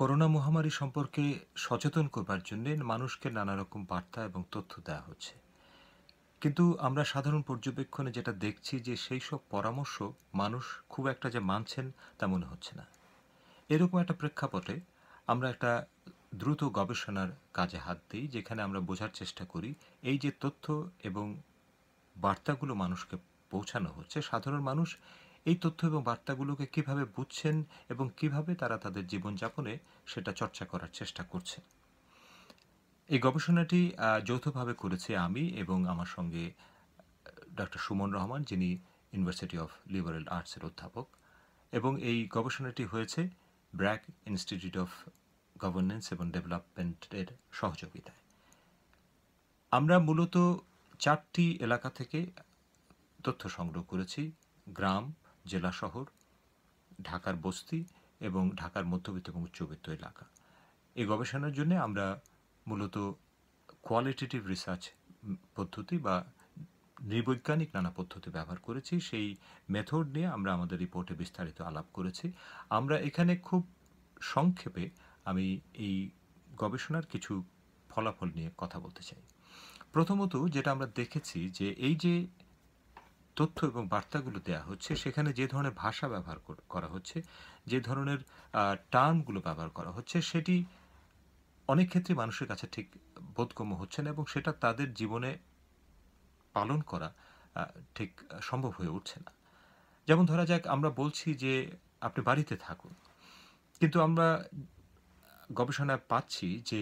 corona মহামারী সম্পর্কে সচেতন করবার জন্য মানুষকে নানা রকম বার্তা এবং তথ্য দেওয়া হচ্ছে কিন্তু আমরা সাধারণ পর্যবেক্ষণে যেটা দেখছি যে সেই সব পরামর্শ মানুষ খুব একটা যে মানছেন তা মনে হচ্ছে না এরকম একটা প্রেক্ষাপটে আমরা একটা দ্রুত গবেষণার কাজে হাত দিই যেখানে আমরা বোঝার চেষ্টা করি এই যে তথ্য এবং বার্তাগুলো মানুষকে পৌঁছানো হচ্ছে সাধারণ মানুষ এই তথ্য এবং বার্তাগুলোকে কিভাবে বুঝছেন এবং কিভাবে তারা তাদের জীবনযাপনে সেটা চর্চা করার চেষ্টা করছে এই গবেষণাটি যৌথভাবে করেছি আমি এবং আমার সঙ্গে ডক্টর সুমন রহমান যিনি ইউনিভার্সিটি অফ লিবারেল আর্টসের অধ্যাপক এবং এই গবেষণাটি হয়েছে ব্র্যাক ইনস্টিটিউট অফ গভর্নেন্স এবং ডেভেলপমেন্টের সহযোগিতায় আমরা মূলত চারটি এলাকা থেকে তথ্য সংগ্রহ করেছি গ্রাম জেলা শহর ঢাকার বস্তি এবং ঢাকার মধ্যবিত্ত এবং উচ্চবিত্ত এলাকা এই গবেষণার জন্য আমরা মূলত কোয়ালিটেটিভ রিসার্চ পদ্ধতি বা নৃবৈজ্ঞানিক নানা পদ্ধতি ব্যবহার করেছি সেই মেথড নিয়ে আমরা আমাদের রিপোর্টে বিস্তারিত আলাপ করেছি আমরা এখানে খুব সংক্ষেপে আমি এই গবেষণার কিছু ফলাফল নিয়ে কথা বলতে চাই প্রথমত যেটা আমরা দেখেছি যে এই যে তথ্য এবং বার্তাগুলো দেয়া হচ্ছে সেখানে যে ধরনের ভাষা ব্যবহার করা হচ্ছে যে ধরনের টার্মগুলো ব্যবহার করা হচ্ছে সেটি অনেক ক্ষেত্রে মানুষের কাছে ঠিক বোধগম্য হচ্ছে না এবং সেটা তাদের জীবনে পালন করা ঠিক সম্ভব হয়ে উঠছে না যেমন ধরা যাক আমরা বলছি যে আপনি বাড়িতে থাকুন কিন্তু আমরা গবেষণায় পাচ্ছি যে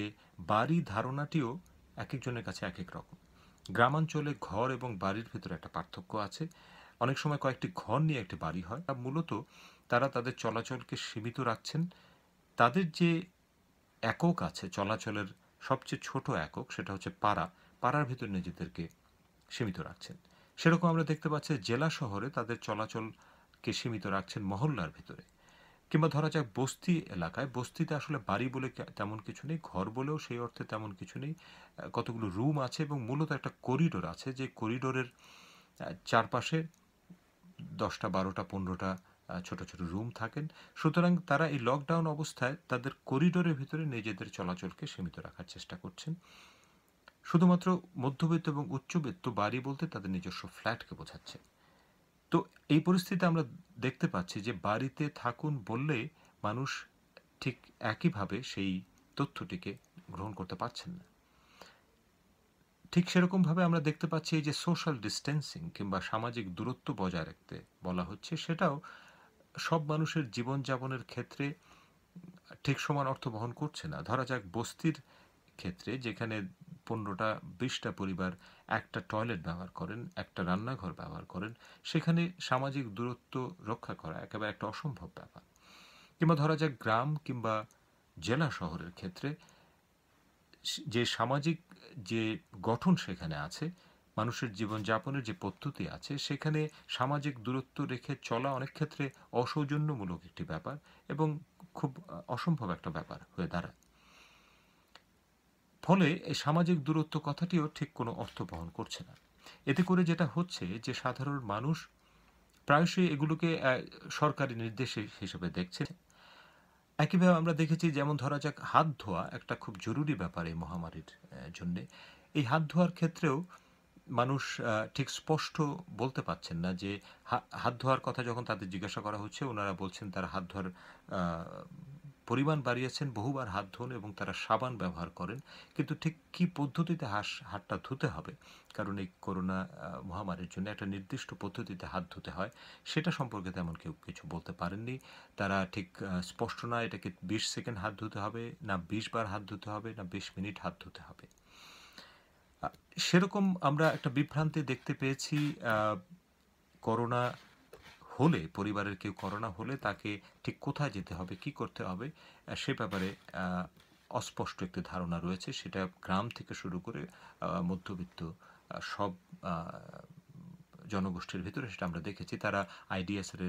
বাড়ি ধারণাটিও এক একজনের কাছে এক এক রকম গ্রামাঞ্চলে ঘর এবং বাড়ির ভেতরে একটা পার্থক্য আছে অনেক সময় কয়েকটি ঘর নিয়ে একটি বাড়ি হয় মূলত তারা তাদের চলাচলকে সীমিত রাখছেন তাদের যে একক আছে চলাচলের সবচেয়ে ছোট একক সেটা হচ্ছে পাড়া পাড়ার ভিতর নিজেদেরকে সীমিত রাখছেন সেরকম আমরা দেখতে পাচ্ছি জেলা শহরে তাদের চলাচলকে সীমিত রাখছেন মহল্লার ভিতরে কিংবা ধরা যায় বস্তি এলাকায় বস্তিতে আসলে বাড়ি বলে তেমন কিছু নেই ঘর বলেও সেই অর্থে তেমন কিছু নেই কতগুলো রুম আছে এবং মূলত একটা করিডোর আছে যে করিডোরের চারপাশে দশটা বারোটা পনেরোটা ছোট ছোট রুম থাকেন সুতরাং তারা এই লকডাউন অবস্থায় তাদের করিডোরের ভিতরে নিজেদের চলাচলকে সীমিত রাখার চেষ্টা করছেন শুধুমাত্র মধ্যবিত্ত এবং উচ্চবিত্ত বাড়ি বলতে তাদের নিজস্ব ফ্ল্যাটকে বোঝাচ্ছে তো এই পরিস্থিতিতে আমরা দেখতে পাচ্ছি যে বাড়িতে থাকুন বললে মানুষ ঠিক একইভাবে সেই তথ্যটিকে গ্রহণ করতে পারছেন না ঠিক সেরকমভাবে আমরা দেখতে পাচ্ছি এই যে সোশ্যাল ডিস্টেন্সিং কিংবা সামাজিক দূরত্ব বজায় রাখতে বলা হচ্ছে সেটাও সব মানুষের জীবনযাপনের ক্ষেত্রে ঠিক সমান অর্থ বহন করছে না ধরা যাক বস্তির ক্ষেত্রে যেখানে পনেরোটা বিশটা পরিবার একটা টয়লেট ব্যবহার করেন একটা রান্নাঘর ব্যবহার করেন সেখানে সামাজিক দূরত্ব রক্ষা করা একেবারে একটা অসম্ভব ব্যাপার কিংবা ধরা যাক গ্রাম কিংবা জেলা শহরের ক্ষেত্রে যে সামাজিক যে গঠন সেখানে আছে মানুষের জীবনযাপনের যে পদ্ধতি আছে সেখানে সামাজিক দূরত্ব রেখে চলা অনেক ক্ষেত্রে অসৌজন্যমূলক একটি ব্যাপার এবং খুব অসম্ভব একটা ব্যাপার হয়ে দাঁড়ায় ফলে এই সামাজিক দূরত্ব কথাটিও ঠিক কোনো অর্থ বহন করছে না এতে করে যেটা হচ্ছে যে সাধারণ মানুষ প্রায়শই এগুলোকে সরকারি নির্দেশ হিসেবে দেখছে একইভাবে আমরা দেখেছি যেমন ধরা যাক হাত ধোয়া একটা খুব জরুরি ব্যাপার এই মহামারীর জন্যে এই হাত ধোয়ার ক্ষেত্রেও মানুষ ঠিক স্পষ্ট বলতে পাচ্ছেন না যে হাত ধোয়ার কথা যখন তাদের জিজ্ঞাসা করা হচ্ছে ওনারা বলছেন তারা হাত ধোয়ার পরিমাণ বাড়িয়েছেন বহুবার হাত ধোন এবং তারা সাবান ব্যবহার করেন কিন্তু ঠিক কি পদ্ধতিতে হাস হাতটা ধুতে হবে কারণ এই করোনা মহামারীর জন্য একটা নির্দিষ্ট পদ্ধতিতে হাত ধুতে হয় সেটা সম্পর্কে তেমন কেউ কিছু বলতে পারেননি তারা ঠিক স্পষ্ট না এটাকে বিশ সেকেন্ড হাত ধুতে হবে না বিশ বার হাত ধুতে হবে না বিশ মিনিট হাত ধুতে হবে সেরকম আমরা একটা বিভ্রান্তি দেখতে পেয়েছি করোনা হলে পরিবারের কেউ করোনা হলে তাকে ঠিক কোথায় যেতে হবে কি করতে হবে সে ব্যাপারে অস্পষ্ট একটি ধারণা রয়েছে সেটা গ্রাম থেকে শুরু করে মধ্যবিত্ত সব জনগোষ্ঠীর ভিতরে সেটা আমরা দেখেছি তারা আইডিএসএর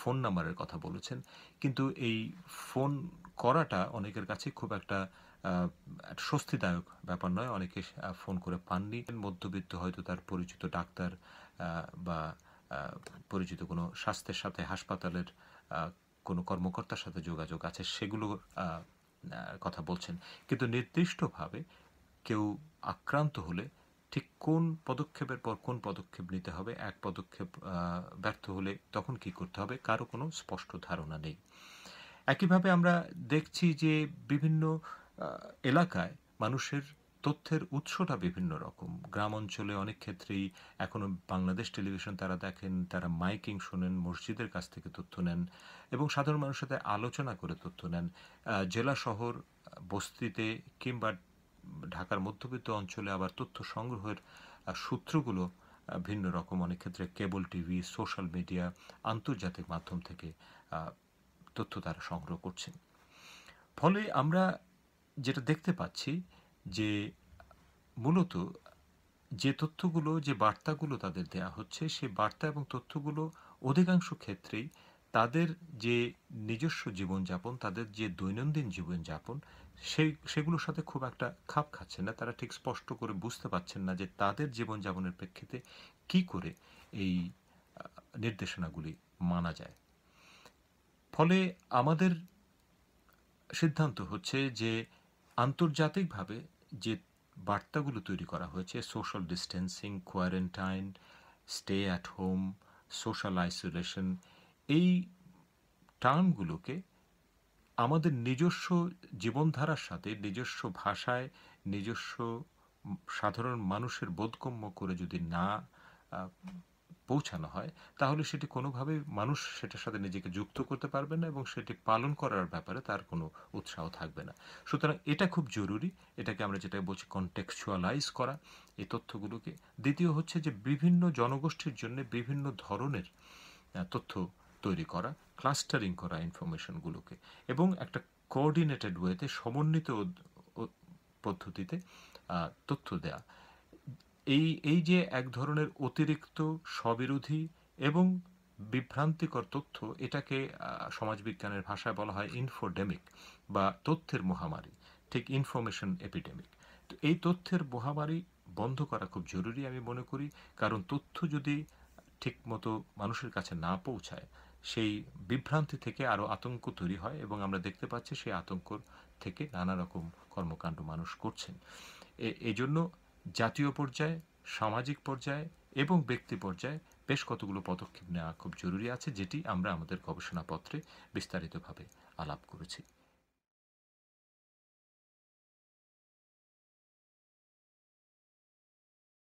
ফোন নাম্বারের কথা বলেছেন কিন্তু এই ফোন করাটা অনেকের কাছে খুব একটা স্বস্তিদায়ক ব্যাপার নয় অনেকে ফোন করে পাননি মধ্যবিত্ত হয়তো তার পরিচিত ডাক্তার বা পরিচিত কোনো স্বাস্থ্যের সাথে হাসপাতালের কোনো কর্মকর্তার সাথে যোগাযোগ আছে সেগুলো কথা বলছেন কিন্তু নির্দিষ্টভাবে কেউ আক্রান্ত হলে ঠিক কোন পদক্ষেপের পর কোন পদক্ষেপ নিতে হবে এক পদক্ষেপ ব্যর্থ হলে তখন কি করতে হবে কারো কোনো স্পষ্ট ধারণা নেই একইভাবে আমরা দেখছি যে বিভিন্ন এলাকায় মানুষের তথ্যের উৎসটা বিভিন্ন রকম গ্রাম অঞ্চলে অনেক ক্ষেত্রেই এখনও বাংলাদেশ টেলিভিশন তারা দেখেন তারা মাইকিং শোনেন মসজিদের কাছ থেকে তথ্য নেন এবং সাধারণ মানুষের সাথে আলোচনা করে তথ্য নেন জেলা শহর বস্তিতে কিংবা ঢাকার মধ্যবিত্ত অঞ্চলে আবার তথ্য সংগ্রহের সূত্রগুলো ভিন্ন রকম অনেক ক্ষেত্রে কেবল টিভি সোশ্যাল মিডিয়া আন্তর্জাতিক মাধ্যম থেকে তথ্য তারা সংগ্রহ করছেন ফলে আমরা যেটা দেখতে পাচ্ছি যে মূলত যে তথ্যগুলো যে বার্তাগুলো তাদের দেয়া হচ্ছে সে বার্তা এবং তথ্যগুলো অধিকাংশ ক্ষেত্রেই তাদের যে নিজস্ব জীবনযাপন তাদের যে দৈনন্দিন জীবনযাপন সেই সেগুলোর সাথে খুব একটা খাপ খাচ্ছে না তারা ঠিক স্পষ্ট করে বুঝতে পারছেন না যে তাদের জীবনযাপনের প্রেক্ষিতে কি করে এই নির্দেশনাগুলি মানা যায় ফলে আমাদের সিদ্ধান্ত হচ্ছে যে আন্তর্জাতিকভাবে যে বার্তাগুলো তৈরি করা হয়েছে social distancing quarantine stay at home social isolation এই টার্মগুলোকে আমাদের নিজস্ব জীবনধারার সাথে নিজস্ব ভাষায় নিজস্ব সাধারণ মানুষের বোধগম্য করে যদি না পৌঁছানো হয় তাহলে সেটি কোনোভাবেই মানুষ সেটার সাথে নিজেকে যুক্ত করতে পারবে না এবং সেটি পালন করার ব্যাপারে তার কোনো উৎসাহ থাকবে না সুতরাং এটা খুব জরুরি এটাকে আমরা যেটা বলছি কন্টেক্সচুয়ালাইজ করা এই তথ্যগুলোকে দ্বিতীয় হচ্ছে যে বিভিন্ন জনগোষ্ঠীর জন্য বিভিন্ন ধরনের তথ্য তৈরি করা ক্লাস্টারিং করা ইনফরমেশনগুলোকে এবং একটা কোঅর্ডিনেটেড ওয়েতে সমন্বিত পদ্ধতিতে তথ্য দেয়া এই এই যে এক ধরনের অতিরিক্ত স্ববিরোধী এবং বিভ্রান্তিকর তথ্য এটাকে সমাজবিজ্ঞানের ভাষায় বলা হয় ইনফোডেমিক বা তথ্যের মহামারী ঠিক ইনফরমেশন এপিডেমিক তো এই তথ্যের মহামারী বন্ধ করা খুব জরুরি আমি মনে করি কারণ তথ্য যদি ঠিকমতো মানুষের কাছে না পৌঁছায় সেই বিভ্রান্তি থেকে আরও আতঙ্ক তৈরি হয় এবং আমরা দেখতে পাচ্ছি সেই আতঙ্ক থেকে নানা রকম কর্মকাণ্ড মানুষ করছেন এজন্য জাতীয় পর্যায়ে সামাজিক পর্যায়ে এবং ব্যক্তি পর্যায়ে বেশ কতগুলো পদক্ষেপ নেওয়া খুব জরুরি আছে যেটি আমরা আমাদের গবেষণাপত্রে বিস্তারিতভাবে আলাপ করেছি